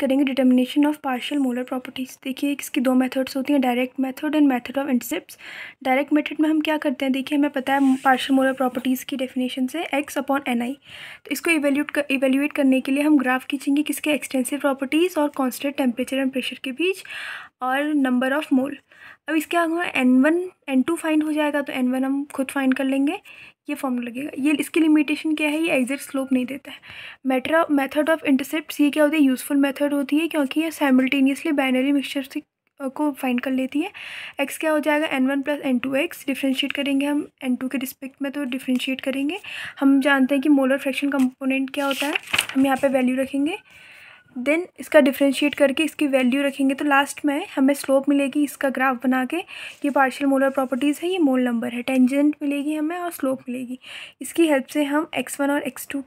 करेंगे determination of partial molar properties देखिए इसकी दो मेथड्स होती हैं direct method and method of intercept direct method में हम क्या करते हैं देखिए हमें पता है पार्शियल मोलर प्रॉपर्टीज़ की डेफिनेशन से एक्स अपॉन एन आई तो इसको इवेल्यूट कर इवेल्यूएट करने के लिए हम ग्राफ खींचेंगे किसके एक्सटेंसिव प्रॉपर्टीज़ और कॉन्स्टेंट टेम्परेचर एंड प्रेशर के बीच और नंबर ऑफ मोल अब इसके आगे हमें N one N two find हो जाएगा तो एन वन हम खुद फाइंड कर लेंगे ये फॉर्म लगेगा ये इसकी लिमिटेशन क्या है ये एग्जैक्ट स्लोप नहीं देता है मेटर मेथड ऑफ इंटरसेप्ट ये क्या होती है यूज़फुल मेथड होती है क्योंकि ये साइमल्टेनियसली बाइनरी मिक्सचर से को फाइंड कर लेती है एक्स क्या हो जाएगा N one plus N two X differentiate करेंगे हम एन टू के रिस्पेक्ट में तो डिफ्रेंशिएट करेंगे हम जानते हैं कि मोलर फ्रैक्शन कंपोनेंट क्या होता है हम यहाँ पे वैल्यू रखेंगे देन इसका डिफ्रेंशिएट करके इसकी वैल्यू रखेंगे तो लास्ट में हमें स्लोप मिलेगी इसका ग्राफ बना के ये पार्शियल मोलर प्रॉपर्टीज़ है ये मोल नंबर है टेंजेंट मिलेगी हमें और स्लोप मिलेगी इसकी हेल्प से हम एक्स वन और एक्स टू